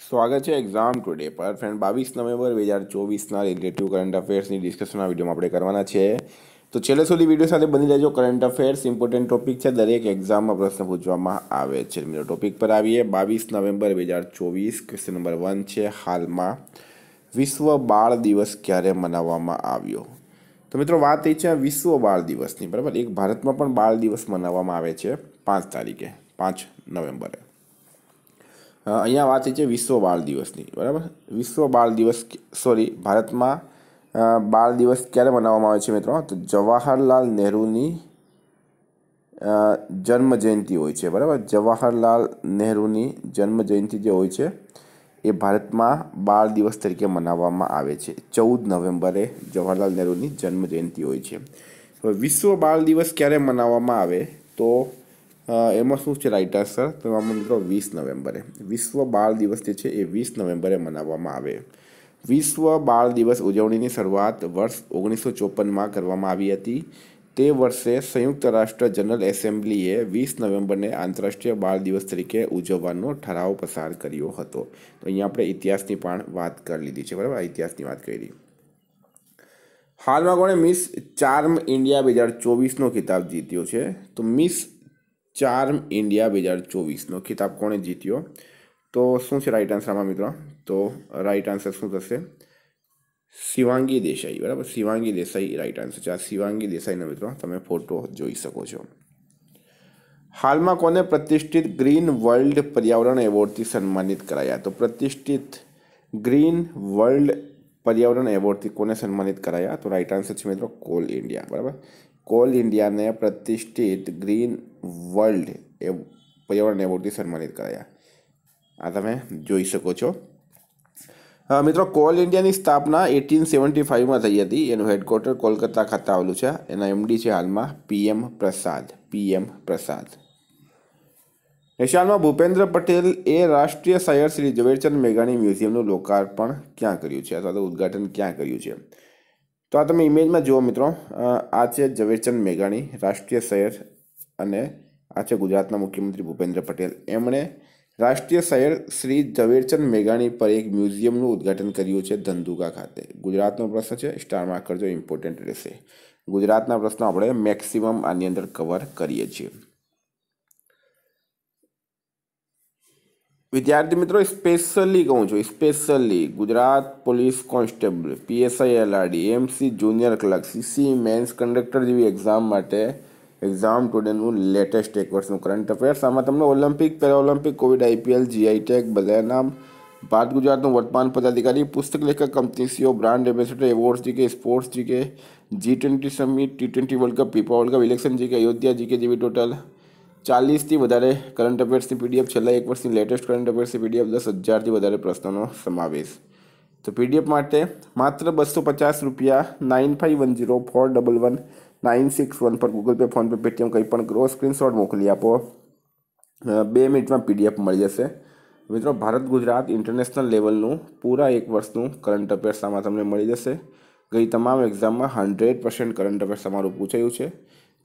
સ્વાગત છે exam today પર ફ્રેન્ડ બાવીસ નવેમ્બર બે હજાર ચોવીસના રિલેટિવ કરંટ અફેર્સની ડિસ્કશનના વિડીયોમાં આપણે કરવાના છે તો છેલ્લે સુધી વિડીયો સાથે બની રહેજો કરંટ અફેર્સ ઇમ્પોર્ટન્ટ ટોપિક છે દરેક એક્ઝામમાં પ્રશ્ન પૂછવામાં આવે છે મિત્રો ટોપિક પર આવીએ બાવીસ નવેમ્બર બે હજાર ચોવીસ ક્વેશ્ચન નંબર વન છે હાલમાં વિશ્વ બાળ દિવસ ક્યારે મનાવવામાં આવ્યો તો મિત્રો વાત એ છે વિશ્વ બાળ દિવસની બરાબર એક ભારતમાં પણ બાળ દિવસ મનાવવામાં આવે છે પાંચ તારીખે પાંચ નવેમ્બરે અહીંયા વાત છે વિશ્વ બાળ દિવસની બરાબર વિશ્વ બાળ દિવસ સોરી ભારતમાં બાળ દિવસ ક્યારે મનાવવામાં આવે છે મિત્રો તો જવાહરલાલ નહેરુની જન્મ જયંતિ હોય છે બરાબર જવાહરલાલ નહેરુની જન્મ જયંતિ જે હોય છે એ ભારતમાં બાળ દિવસ તરીકે મનાવવામાં આવે છે ચૌદ નવેમ્બરે જવાહરલાલ નહેરુની જન્મ જયંતિ હોય છે વિશ્વ બાળ દિવસ ક્યારે મનાવવામાં આવે તો એમાં શું છે રાઇટર સર તો આમાં મિત્રો વીસ નવેમ્બરે વિશ્વ બાળ દિવસ જે છે એ વીસ નવેમ્બરે મનાવવામાં આવે વિશ્વ બાળ દિવસ ઉજવણીની શરૂઆત વર્ષ ઓગણીસો ચોપનમાં કરવામાં આવી હતી તે વર્ષે સંયુક્ત રાષ્ટ્ર જનરલ એસેમ્બલીએ વીસ નવેમ્બરને આંતરરાષ્ટ્રીય બાળ દિવસ તરીકે ઉજવવાનો ઠરાવ પસાર કર્યો હતો તો અહીંયા આપણે ઇતિહાસની પણ વાત કરી લીધી છે બરાબર ઇતિહાસની વાત કરી હાલમાં કોણે મિસ ચાર્મ ઇન્ડિયા બે હજાર ચોવીસનો ખિતાબ જીત્યો છે તો મિસ ચાર્મ ઇન્ડિયા બે હજાર ચોવીસનો ખિતાબ કોણે જીત્યો તો શું છે રાઈટ આન્સર આમાં મિત્રો તો રાઈટ આન્સર શું થશે શિવાંગી દેસાઈ બરાબર શિવાંગી દેસાઈ રાઈટ આન્સર છે આ શિવાંગી દેસાઈનો મિત્રો તમે ફોટો જોઈ શકો છો હાલમાં કોને પ્રતિષ્ઠિત ગ્રીન વર્લ્ડ પર્યાવરણ એવોર્ડથી સન્માનિત કરાયા તો પ્રતિષ્ઠિત ગ્રીન વર્લ્ડ પર્યાવરણ એવોર્ડથી કોને સન્માનિત કરાયા તો રાઈટ આન્સર છે મિત્રો કોલ ઇન્ડિયા બરાબર કોલ ઇન્ડિયાને પ્રતિષ્ઠિત ગ્રીન વર્લ્ડ એ પર્યાવરણ એવોર્ડથી સન્માનિત કરાયા આ તમે જોઈ શકો છો મિત્રો કોલ ઇન્ડિયાની સ્થાપના એટીન સેવન્ટી ફાઇવમાં થઈ હતી એનું હેડક્વાર્ટર કોલકાતા ખાતે આવેલું છે એના એમડી છે હાલમાં પીએમ પ્રસાદ પીએમ પ્રસાદ નિશાળમાં ભૂપેન્દ્ર પટેલ એ રાષ્ટ્રીય શાયર શ્રી ઝવેરચંદ મેઘાણી મ્યુઝિયમનું લોકાર્પણ ક્યાં કર્યું છે અથવા તો ઉદ્ઘાટન ક્યાં કર્યું છે તો આ તમે ઇમેજમાં જુઓ મિત્રો આ છે ઝવેરચંદ મેઘાણી રાષ્ટ્રીય શહેર અને આ છે ગુજરાતના મુખ્યમંત્રી ભૂપેન્દ્ર પટેલ એમણે રાષ્ટ્રીય શહેર શ્રી ઝવેરચંદ મેઘાણી પર એક મ્યુઝિયમનું ઉદ્ઘાટન કર્યું છે ધંધુકા ખાતે ગુજરાતનો પ્રશ્ન છે સ્ટારમાં કરજો ઇમ્પોર્ટન્ટ રહેશે ગુજરાતના પ્રશ્નો આપણે મેક્સિમમ આની અંદર કવર કરીએ છીએ विद्यार्थी मित्रों स्पेशली कहूँ छू specially Gujarat police constable PSI L R D M C junior clerk CC mains conductor जी एक्जाम एक्जाम टूडे लेटेस्ट एक वर्ष करंट अफेर्स आम तुम ओलम्पिक पेराओलम्पिक कोविड आईपीएल जीआईटेक बदायनाम भारत गुजरात वर्तमान पदाधिकारी पुस्तक लेखक company CEO brand ambassador G K sports G K G twenty summit T twenty world cup FIFA world cup election G K Ayodhya GK जीवी टोटल ચાલીસથી વધારે કરંટ અફેર્સની પીડીએફ છેલ્લા એક વર્ષની લેટેસ્ટ કરંટ અફેર્સની પીડીએફ દસ હજારથી વધારે પ્રશ્નોનો સમાવેશ તો પીડીએફ માટે માત્ર બસો પચાસ રૂપિયા nine five one zero four double one nine six one પર ગૂગલ પે ફોનપે પેટીએમ કંઈ પણ ગ્રો સ્ક્રીનશોટ મોકલી આપો બે મિનિટમાં પીડીએફ મળી જશે મિત્રો ભારત ગુજરાત ઇન્ટરનેશનલ લેવલનું પૂરા એક વર્ષનું કરંટ અફેર્સ આમાં તમને મળી જશે ગઈ તમામ એક્ઝામમાં હંડ્રેડ પર્સન્ટ કરંટ અફેર્સ તમારું પૂછાયું છે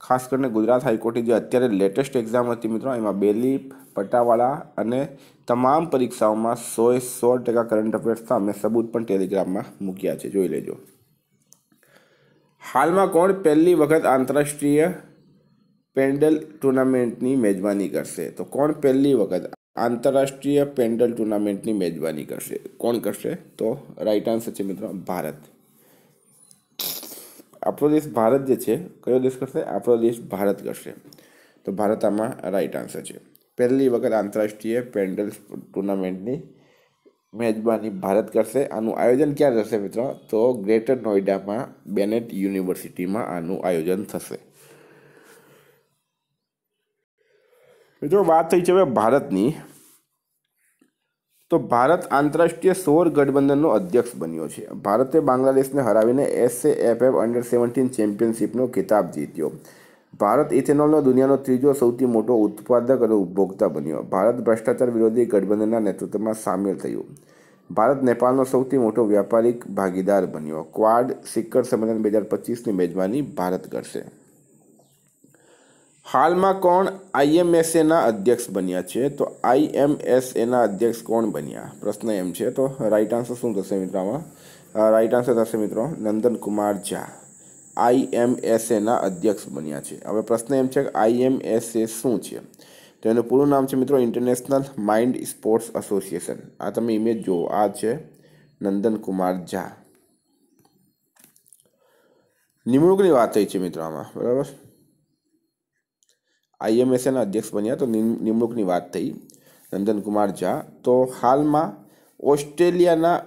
ખાસ કરીને ગુજરાત હાઈકોર્ટની જે અત્યારે લેટેસ્ટ એક્ઝામ હતી મિત્રો એમાં બેલી પટાવાળા અને તમામ પરીક્ષાઓમાં સોએ સો ટકા કરંટ અફેર્સના અમે સબૂત પણ ટેલિગ્રામમાં મૂક્યા છે જોઈ લેજો હાલમાં કોણ પહેલી વખત આંતરરાષ્ટ્રીય પેન્ડલ ટુર્નામેન્ટની મેજબાની કરશે તો કોણ પહેલી વખત આંતરરાષ્ટ્રીય પેન્ડલ ટુર્નામેન્ટની મેજબાની કરશે કોણ કરશે તો રાઈટ આન્સર છે મિત્રો ભારત આપણો દેશ ભારત જે છે કયો દેશ કરશે આપણો દેશ ભારત કરશે તો ભારત આમાં રાઈટ આન્સર છે પહેલી વખત આંતરરાષ્ટ્રીય પેન્ડલ ટુર્નામેન્ટની મેજબાની ભારત કરશે આનું આયોજન ક્યારે થશે મિત્રો તો ગ્રેટર નોઈડામાં બેનેટ યુનિવર્સિટીમાં આનું આયોજન થશે મિત્રો વાત થઈ છે હવે ભારતની તો ભારત આંતરરાષ્ટ્રીય સૌર ગઠબંધનનો અધ્યક્ષ બન્યો છે ભારતે બાંગ્લાદેશને હરાવીને SA F F under seventeen ચેમ્પિયનશિપનો ખિતાબ જીત્યો ભારત ઇથેનોલનો દુનિયાનો ત્રીજો સૌથી મોટો ઉત્પાદક અને ઉપભોક્તા બન્યો ભારત ભ્રષ્ટાચાર વિરોધી ગઠબંધનના નેતૃત્વમાં સામેલ થયું ભારત નેપાળનો સૌથી મોટો વ્યાપારિક ભાગીદાર બન્યો ક્વાડ સિક્કર સંમેલન બે હજાર પચીસની મેજબાની ભારત કરશે હાલમાં કોણ આઈએમએસએના અધ્યક્ષ બન્યા છે તો આઈએમએસએના અધ્યક્ષ કોણ બન્યા પ્રશ્ન એમ છે તો રાઈટ આન્સર શું થશે મિત્રોમાં રાઈટ આન્સર થશે મિત્રો નંદનકુમાર ઝા આઈએમએસએના અધ્યક્ષ બન્યા છે હવે પ્રશ્ન એમ છે કે આઈએમએસએ શું છે તો એનું પૂરું નામ છે મિત્રો ઇન્ટરનેશનલ માઇન્ડ સ્પોર્ટ્સ એસોસિએશન આ તમે ઇમેજ જુઓ આ છે નંદનકુમાર ઝા નિમણૂકની વાત થઈ છે મિત્રો આમાં બરાબર આઈએમએસએના અધ્યક્ષ બન્યા તો નિમણૂકની વાત થઈ નંદનકુમાર ઝા તો હાલમાં ઓસ્ટ્રેલિયાના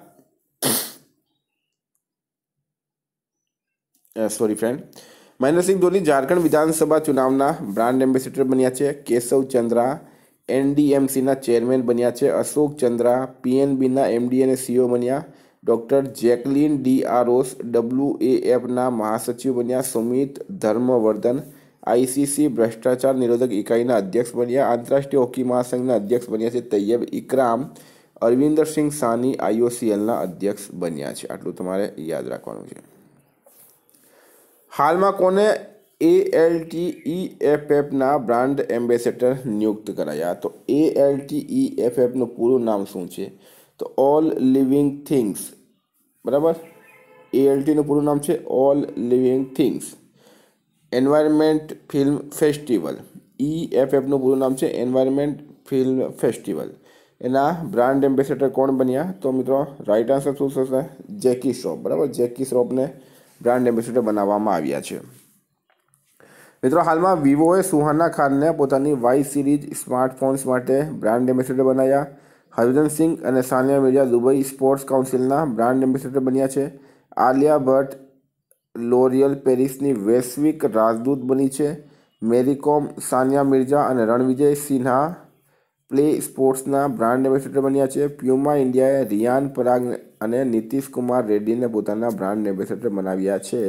સોરી ફ્રેન્ડ મહેન્દ્રસિંહ ધોની ઝારખંડ વિધાનસભા ચુનાવના બ્રાન્ડ એમ્બેસેડર બન્યા છે કેશવ ચંદ્રા એનડીએમસીના ચેરમેન બન્યા છે અશોક ચંદ્રા પીએનબીના એમડી અને સીઓ બન્યા ડૉક્ટર જેકલિન ડી આરોસ એફના મહાસચિવ બન્યા સુમિત ધર્મવર્ધન આઈસીસી ભ્રષ્ટાચાર નિરોધક ઇકાઈના અધ્યક્ષ બન્યા આંતરરાષ્ટ્રીય હોકી મહાસંઘના અધ્યક્ષ બન્યા છે તૈયબ ઇકરામ અરવિંદરસિંહ સાની આઈઓસીએલના અધ્યક્ષ બન્યા છે આટલું તમારે યાદ રાખવાનું છે હાલમાં કોને ટી એફ એફના બ્રાન્ડ એમ્બેસેડર નિયુક્ત કરાયા તો એ ઈ એફ એફનું પૂરું નામ શું છે તો ઓલ લિવિંગ થિંગ્સ બરાબર એએલટીનું પૂરું નામ છે all living things environment film festival E F એફનું પૂરું નામ છે એન્વાયરમેન્ટ ફિલ્મ ફેસ્ટિવલ એના બ્રાન્ડ એમ્બેસેડર કોણ બન્યા તો મિત્રો રાઇટ આન્સર શું થશે જેકી શ્રોફ બરાબર જેકી શ્રોફને બ્રાન્ડ એમ્બેસેડર બનાવવામાં આવ્યા છે મિત્રો હાલમાં વિવોએ સુહાના ખાનને પોતાની વાય સિરીઝ સ્માર્ટફોન્સ માટે બ્રાન્ડ એમ્બેસેડર બનાવ્યા હરભજન સિંઘ અને સાનિયા મિર્ઝા દુબઈ સ્પોર્ટ્સ કાઉન્સિલના બ્રાન્ડ એમ્બેસેડર બન્યા છે આલિયા ભટ્ટ લોરિયલ પેરિસની વૈશ્વિક રાજદૂત બની છે મેરીકોમ સાનિયા મિર્ઝા અને રણવિજય સિન્હા પ્લે સ્પોર્ટ્સના બ્રાન્ડ એમ્બેસેડર બન્યા છે પ્યુમા ઇન્ડિયાએ રિયાન પરાગ અને નીતિશ કુમાર રેડ્ડીને પોતાના બ્રાન્ડ એમ્બેસેડર બનાવ્યા છે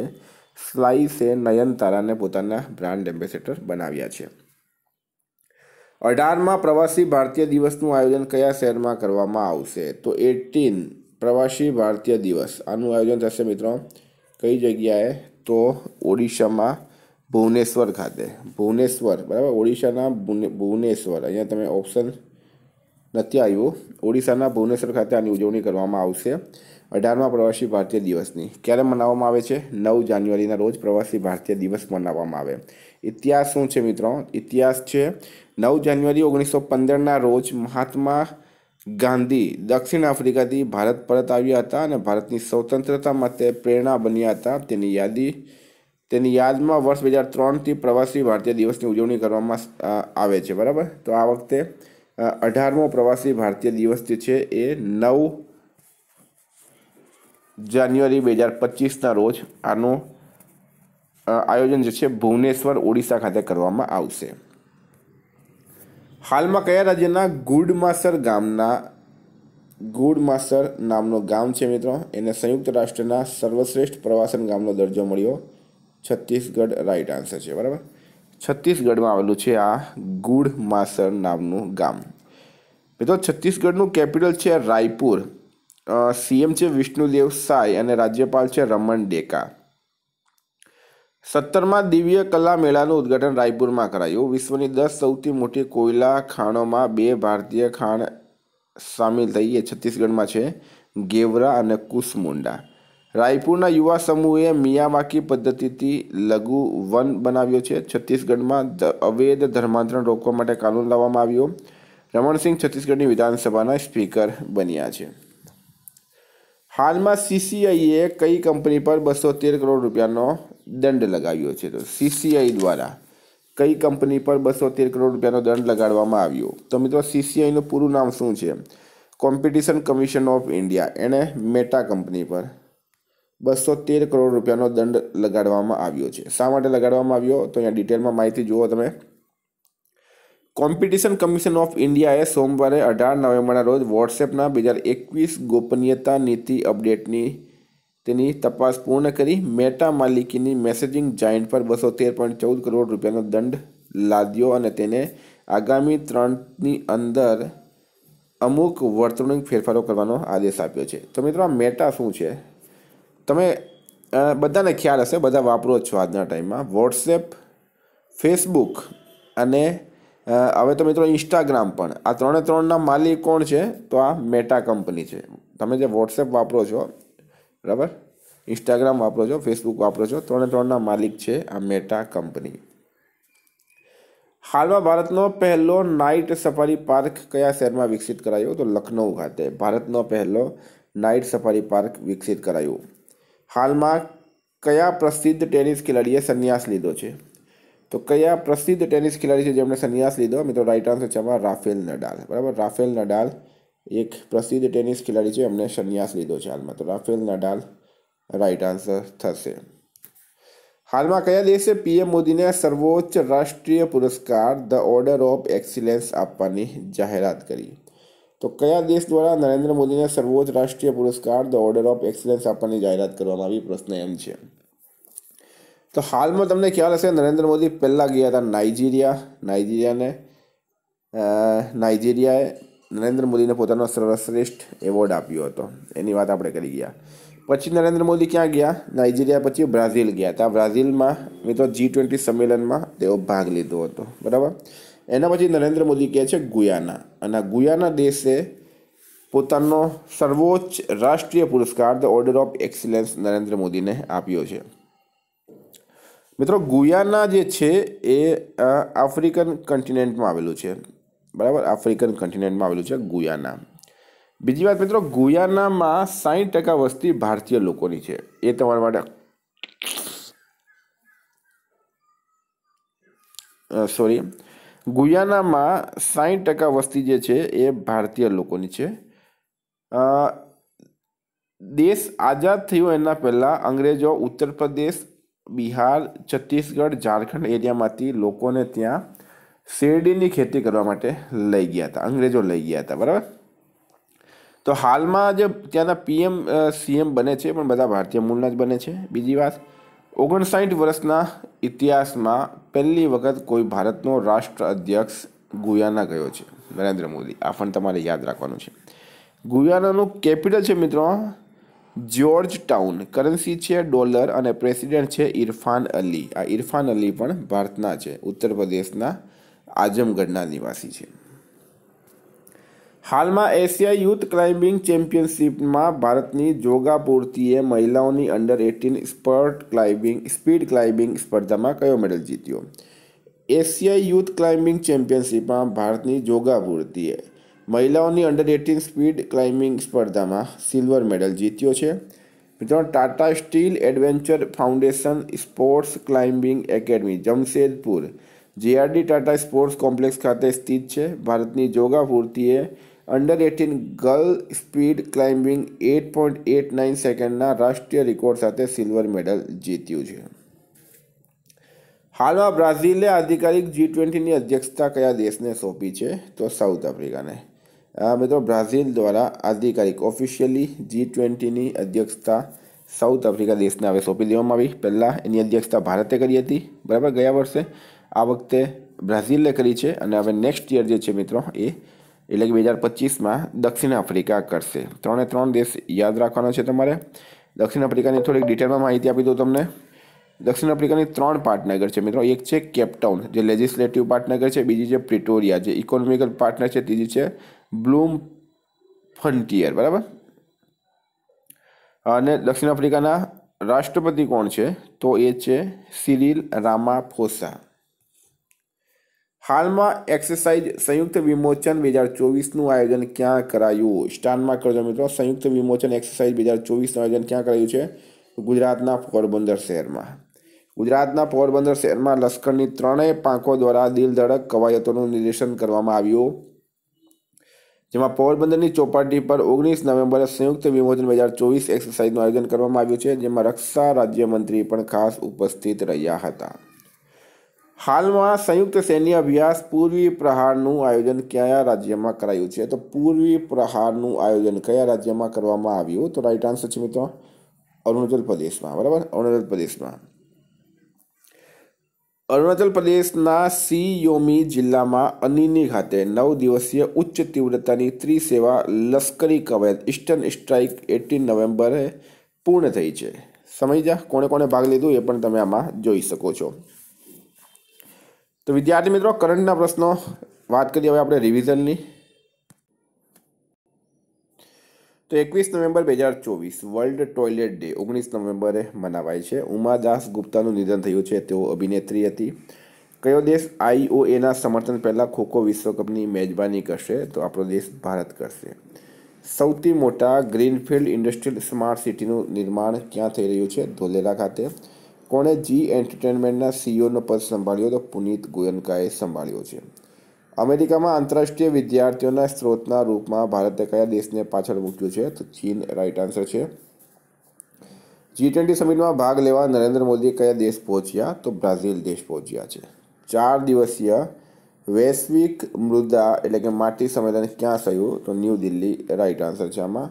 સ્લાઇસે નયનતારાને પોતાના બ્રાન્ડ એમ્બેસેડર બનાવ્યા છે અઢારમાં પ્રવાસી ભારતીય દિવસનું આયોજન કયા શહેરમાં કરવામાં આવશે તો એટીન પ્રવાસી ભારતીય દિવસ આનું આયોજન થશે મિત્રો કઈ જગ્યાએ તો ઓડિશામાં ભુવનેશ્વર ખાતે ભુવનેશ્વર બરાબર ઓડિશાના ભુવનેશ્વર અહીંયા તમે ઓપ્શન નથી આવ્યું ઓડિશાના ભુવનેશ્વર ખાતે આની ઉજવણી કરવામાં આવશે અઢારમા પ્રવાસી ભારતીય દિવસની ક્યારે મનાવવામાં આવે છે નવ જાન્યુઆરીના રોજ પ્રવાસી ભારતીય દિવસ મનાવવામાં આવે ઇતિહાસ શું છે મિત્રો ઇતિહાસ છે નવ જાન્યુઆરી ઓગણીસો પંદરના રોજ મહાત્મા ગાંધી દક્ષિણ આફ્રિકાથી ભારત પરત આવ્યા હતા અને ભારતની સ્વતંત્રતા માટે પ્રેરણા બન્યા હતા તેની યાદી તેની યાદમાં વર્ષ બે હજાર ત્રણથી પ્રવાસી ભારતીય દિવસની ઉજવણી કરવામાં આવે છે બરાબર તો આ વખતે અઢારમો પ્રવાસી ભારતીય દિવસ જે છે એ નવ જાન્યુઆરી બે હજાર પચીસના રોજ આનું આયોજન જે છે ભુવનેશ્વર ઓડિશા ખાતે કરવામાં આવશે હાલમાં કયા રાજ્યના ગુડમાસર ગામના ગુડમાસર નામનો ગામ છે મિત્રો એને સંયુક્ત રાષ્ટ્રના સર્વશ્રેષ્ઠ પ્રવાસન ગામનો દરજ્જો મળ્યો છત્તીસગઢ રાઈટ આન્સર છે બરાબર છત્તીસગઢમાં આવેલું છે આ ગુડમાસર નામનું ગામ મિત્રો છત્તીસગઢનું કેપિટલ છે રાયપુર સીએમ છે વિષ્ણુદેવ સાય અને રાજ્યપાલ છે રમણ ડેકા સત્તરમાં દિવ્ય કલા મેળાનું ઉદ્ઘાટન રાયપુરમાં કરાયું વિશ્વની દસ સૌથી મોટી કોયલા ખાણોમાં બે ભારતીય ખાણ સામેલ થઈ એ છત્તીસગઢમાં છે ગેવરા અને કુસમુંડા રાયપુરના યુવા સમૂહે મિયાવાકી પદ્ધતિથી લઘુ વન બનાવ્યો છે છત્તીસગઢમાં અવૈધ ધર્માંતરણ રોકવા માટે કાનૂન લાવવામાં આવ્યો રમણસિંહ છત્તીસગઢની વિધાનસભાના સ્પીકર બન્યા છે હાલમાં સીસીઆઈએ કઈ કંપની પર બસો તેર કરોડ રૂપિયાનો દંડ લગાવ્યો છે તો સીસીઆઈ દ્વારા કઈ કંપની પર બસો તેર કરોડ રૂપિયાનો દંડ લગાડવામાં આવ્યો તો મિત્રો સીસીઆઈનું પૂરું નામ શું છે કોમ્પિટિશન કમિશન ઓફ ઇન્ડિયા એણે મેટા કંપની પર બસો તેર કરોડ રૂપિયાનો દંડ લગાડવામાં આવ્યો છે શા માટે લગાડવામાં આવ્યો તો અહીંયા ડિટેલમાં માહિતી જુઓ તમે કોમ્પિટિશન કમિશન ઓફ ઇન્ડિયાએ સોમવારે અઢાર નવેમ્બરના રોજ વોટ્સએપના બે હજાર એકવીસ ગોપનીયતા નીતિ અપડેટની તેની તપાસ પૂર્ણ કરી મેટા માલિકીની મેસેજિંગ જાયન્ટ પર બસો તેર પોઈન્ટ ચૌદ કરોડ રૂપિયાનો દંડ લાદ્યો અને તેને આગામી ત્રણની અંદર અમુક વર્તણૂક ફેરફારો કરવાનો આદેશ આપ્યો છે તો મિત્રો આ મેટા શું છે તમે બધાને ખ્યાલ હશે બધા વાપરો છો આજના ટાઈમમાં વોટ્સએપ ફેસબુક અને હવે તો મિત્રો ઇન્સ્ટાગ્રામ પણ આ ત્રણે ત્રણના માલિક કોણ છે તો આ મેટા કંપની છે તમે જે વોટ્સએપ વાપરો છો બરાબર ઇન્સ્ટાગ્રામ વાપરો છો ફેસબુક વાપરો છો ત્રણે ત્રણના માલિક છે આ મેટા કંપની હાલમાં ભારતનો પહેલો નાઇટ સફારી પાર્ક કયા શહેરમાં વિકસિત કરાયો તો લખનઉ ખાતે ભારતનો પહેલો નાઇટ સફારી પાર્ક વિકસિત કરાયો હાલમાં કયા પ્રસિદ્ધ ટેનિસ ખેલાડીએ સંન્યાસ લીધો છે તો કયા પ્રસિદ્ધ ટેનિસ ખેલાડી છે જેમણે સંન્યાસ લીધો મિત્રો રાઇટ આન્સર છે રાફેલ નડાલ બરાબર રાફેલ નડાલ એક પ્રસિદ્ધ ટેનિસ ખેલાડી છે એમણે સંન્યાસ લીધો છે હાલમાં તો રાફેલ નડાલ રાઈટ આન્સર થશે હાલમાં કયા દેશે પીએમ મોદીને સર્વોચ્ચ રાષ્ટ્રીય પુરસ્કાર ધ ઓર્ડર ઓફ એક્સિલન્સ આપવાની જાહેરાત કરી તો કયા દેશ દ્વારા નરેન્દ્ર મોદીને સર્વોચ્ચ રાષ્ટ્રીય પુરસ્કાર ધ ઓર્ડર ઓફ એક્સિલન્સ આપવાની જાહેરાત કરવામાં આવી પ્રશ્ન એમ છે તો હાલમાં તમને ખ્યાલ હશે નરેન્દ્ર મોદી પહેલાં ગયા હતા નાઇજીરિયા નાઇજીરિયાને નાઇજીરિયાએ નરેન્દ્ર મોદીને પોતાનો સર્વશ્રેષ્ઠ એવોર્ડ આપ્યો હતો એની વાત આપણે કરી ગયા પછી નરેન્દ્ર મોદી ક્યાં ગયા નાઇજીરિયા પછી બ્રાઝિલ ગયા હતા બ્રાઝિલમાં મિત્રો જી ટ્વેન્ટી સંમેલનમાં તેઓ ભાગ લીધો હતો બરાબર એના પછી નરેન્દ્ર મોદી કહે છે ગુયાના અને ગુયાના દેશે પોતાનો સર્વોચ્ચ રાષ્ટ્રીય પુરસ્કાર the order of excellence Narendra મોદીને આપ્યો છે મિત્રો ગુયાના જે છે એ આફ્રિકન કન્ટિનેન્ટમાં આવેલું છે બરાબર આફ્રિકન કન્ટિનેન્ટમાં આવેલું છે ગુયાના બીજી વાત મિત્રો ગુયાનામાં સાહીઠ ટકા વસ્તી ભારતીય લોકોની છે એ તમારા માટે સોરી ગુયાનામાં સાહીઠ ટકા વસ્તી જે છે એ ભારતીય લોકોની છે દેશ આઝાદ થયો એના પહેલાં અંગ્રેજો ઉત્તર પ્રદેશ બિહાર છત્તીસગઢ ઝારખંડ એરિયામાંથી લોકોને ત્યાં શેરડીની ખેતી કરવા માટે લઈ ગયા હતા અંગ્રેજો લઈ ગયા હતા બરાબર તો હાલમાં જે ત્યાંના પીએમ સીએમ બને છે પણ બધા ભારતીય મૂળના જ બને છે બીજી વાત ઓગણસાઠ વર્ષના ઇતિહાસમાં પહેલી વખત કોઈ ભારતનો રાષ્ટ્ર અધ્યક્ષ ગુયાના ગયો છે નરેન્દ્ર મોદી આ પણ તમારે યાદ રાખવાનું છે ગુયાનાનું કેપિટલ છે મિત્રો જ્યોર્જ ટાઉન કરન્સી છે ડોલર અને પ્રેસિડેન્ટ છે ઇરફાન અલી આ ઇરફાન અલી પણ ભારતના છે ઉત્તર પ્રદેશના આઝમગઢના નિવાસી છે હાલમાં એશિયા યુથ ક્લાઇમ્બિંગ ચેમ્પિયનશિપમાં ભારતની જોગાપૂર્તિએ મહિલાઓની under eighteen sport climbing speed climbing સ્પર્ધામાં કયો મેડલ જીત્યો એશિયા યુથ ક્લાઇમ્બિંગ ચેમ્પિયનશિપમાં ભારતની જોગાપૂર્તિએ મહિલાઓની અંડર એટીન સ્પીડ ક્લાઇમ્બિંગ સ્પર્ધામાં સિલ્વર મેડલ જીત્યો છે મિત્રો Tata steel adventure foundation sports climbing academy Jamshedpur JRD Tata sports complex ખાતે સ્થિત છે ભારતની જોગા પૂર્તિએ under eighteen girl speed climbing eight point eight nine સેકન્ડના રાષ્ટ્રીય રેકોર્ડ સાથે સિલ્વર મેડલ જીત્યું છે હાલમાં બ્રાઝિલે આધિકારિક જી ટ્વેન્ટીની અધ્યક્ષતા કયા દેશને સોંપી છે તો સાઉથ આફ્રિકાને મિત્રો બ્રાઝિલ દ્વારા આધિકારિક ઓફિશિયલી જી ટ્વેન્ટીની અધ્યક્ષતા સાઉથ આફ્રિકા દેશને હવે સોંપી દેવામાં આવી પહેલાં એની અધ્યક્ષતા ભારતે કરી હતી બરાબર ગયા વર્ષે આ વખતે બ્રાઝિલે કરી છે અને હવે નેક્સ્ટ યર જે છે મિત્રો એ એટલે કે બે હજાર પચીસમાં દક્ષિણ આફ્રિકા કરશે ત્રણે ત્રણ દેશ યાદ રાખવાનો છે તમારે દક્ષિણ આફ્રિકાની થોડીક ડિટેલમાં માહિતી આપી દઉં તમને દક્ષિણ આફ્રિકાની ત્રણ પાર્ટનગર છે મિત્રો એક છે કેપટાઉન જે લેજિસ્લેટિવ પાર્ટનગર છે બીજી છે પ્રિટોરિયા જે ઇકોનોમિકલ પાર્ટનર છે ત્રીજી છે બ્લૂમ ફ્રન્ટિયર બરાબર અને દક્ષિણ આફ્રિકાના રાષ્ટ્રપતિ કોણ છે તો એ છે સિરિલ રામાફોસા હાલમાં એક્સરસાઇઝ સંયુક્ત વિમોચન બે હજાર ચોવીસનું આયોજન ક્યાં કરાયું સ્ટારમાં કરજો મિત્રો સંયુક્ત વિમોચન એક્સરસાઇઝ બે હજાર ચોવીસનું આયોજન ક્યાં કરાયું છે ગુજરાતના પોરબંદર શહેરમાં ગુજરાતના પોરબંદર શહેરમાં લશ્કરની ત્રણેય પાંખો દ્વારા દિલધડક કવાયતોનું નિર્દેશન કરવામાં આવ્યું જેમાં પોરબંદરની ચોપાટી પર ઓગણીસ નવેમ્બરે સંયુક્ત વિમોચન બે હજાર ચોવીસ એક્સરસાઇઝનું આયોજન કરવામાં આવ્યું છે જેમાં રક્ષા રાજ્યમંત્રી પણ ખાસ ઉપસ્થિત રહ્યા હતા હાલમાં સંયુક્ત સૈન્ય અભ્યાસ પૂર્વી પ્રહારનું આયોજન કયા રાજ્યમાં કરાયું છે તો પૂર્વી પ્રહારનું આયોજન કયા રાજ્યમાં કરવામાં આવ્યું તો રાઈટ આન્સર છે મિત્રો અરુણાચલ પ્રદેશમાં બરાબર અરુણાચલ પ્રદેશમાં અરુણાચલ પ્રદેશના સી યોમી જિલ્લામાં અનિની ખાતે નવ દિવસીય ઉચ્ચ તીવ્રતાની ત્રિસેવા લશ્કરી કવાયત ઇસ્ટર્ન સ્ટ્રાઇક એટીન નવેમ્બરે પૂર્ણ થઈ છે સમય જા કોણે કોણે ભાગ લીધો એ પણ તમે આમાં જોઈ શકો છો તો વિદ્યાર્થી મિત્રો કરંટના પ્રશ્નો વાત કરીએ હવે આપણે રિવિઝનની તો એકવીસ નવેમ્બર બે હજાર ચોવીસ વર્લ્ડ ટોયલેટ ડે ઓગણીસ નવેમ્બરે મનાવાય છે ઉમા દાસ ગુપ્તાનું નિધન થયું છે તેઓ અભિનેત્રી હતી કયો દેશ આઈઓએના સમર્થન પહેલાં ખોખો વિશ્વકપની મેજબાની કરશે તો આપણો દેશ ભારત કરશે સૌથી મોટા ગ્રીનફિલ્ડ ઇન્ડસ્ટ્રીયલ સ્માર્ટ સિટીનું નિર્માણ ક્યાં થઈ રહ્યું છે ધોલેરા ખાતે કોણે જી એન્ટરટેનમેન્ટના સીઈઓનો પદ સંભાળ્યો તો પુનિત ગોયનકાએ સંભાળ્યો છે અમેરિકામાં આંતરરાષ્ટ્રીય વિદ્યાર્થીઓના સ્ત્રોતના રૂપમાં ભારતે કયા દેશને પાછળ મૂક્યું છે તો ચીન રાઇટ આન્સર છે જી ટ્વેન્ટી સમિટમાં ભાગ લેવા નરેન્દ્ર મોદી કયા દેશ પહોંચ્યા તો બ્રાઝિલ દેશ પહોંચ્યા છે ચાર દિવસીય વૈશ્વિક મૃદા એટલે કે માટી સંમેલન ક્યાં થયું તો ન્યૂ દિલ્હી રાઇટ આન્સર છે આમાં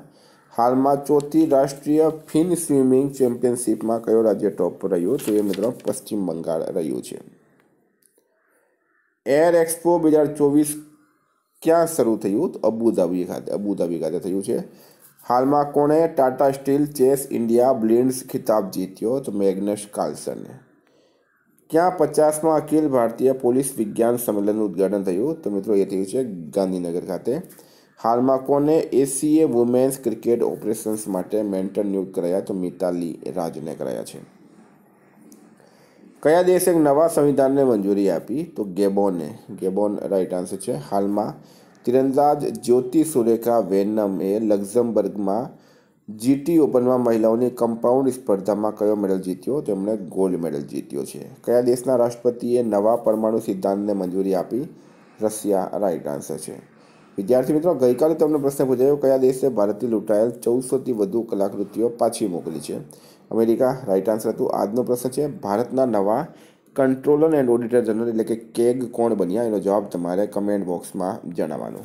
હાલમાં ચોથી રાષ્ટ્રીય ફિન સ્વિમિંગ ચેમ્પિયનશિપમાં કયો રાજ્ય ટોપ રહ્યું તો એ મિત્રો પશ્ચિમ બંગાળ રહ્યું છે એર એક્સપો બે હજાર ચોવીસ ક્યાં શરૂ થયું તો અબુધાબી ખાતે અબુધાબી ખાતે થયું છે હાલમાં કોણે Tata steel chess India blitz ખિતાબ જીત્યો તો મેગ્નેશ કાર્લસને ક્યાં પચાસમાં અખિલ ભારતીય પોલીસ વિજ્ઞાન સંમેલનનું ઉદ્ઘાટન થયું તો મિત્રો એ થયું છે ગાંધીનગર ખાતે હાલમાં કોને એસીએ વુમેન્સ ક્રિકેટ ઓપરેશન્સ માટે મેન્ટર નિયુક્ત કરાયા તો મિતાલી રાજને કરાયા છે કયા દેશે નવા સંવિધાનને મંજૂરી આપી તો ગેબોને ગેબોન રાઇટ આન્સર છે હાલમાં તીરંદાજ જ્યોતિ સુરેખા વેનમે લક્ઝમબર્ગમાં જીટી ઓપનમાં મહિલાઓની કમ્પાઉન્ડ સ્પર્ધામાં કયો મેડલ જીત્યો તેમણે ગોલ્ડ મેડલ જીત્યો છે કયા દેશના રાષ્ટ્રપતિએ નવા પરમાણુ સિદ્ધાંતને મંજૂરી આપી રશિયા રાઇટ આન્સર છે વિદ્યાર્થી મિત્રો ગઈકાલે તમને પ્રશ્ન પૂછાયો કયા દેશે ભારતથી લૂંટાયેલ ચૌદસોથી વધુ કલાકૃતિઓ પાછી મોકલી છે અમેરિકા રાઇટ આન્સર હતું આજનો પ્રશ્ન છે ભારતના નવા કંટ્રોલર એન્ડ ઓડિટર જનરલ એટલે કે કેગ કોણ બન્યા એનો જવાબ તમારે કમેન્ટ બોક્સમાં જણાવવાનો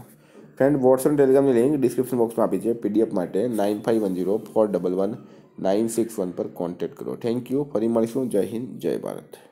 ફ્રેન્ડ વોટ્સઅપ ટેલિગ્રામની લિંક ડિસ્ક્રિપ્શન બોક્સમાં આપી છે પીડીએફ માટે nine five one zero four double one nine six one પર કોન્ટેક્ટ કરો થેન્ક યુ ફરી મળીશું જય હિન્દ જય ભારત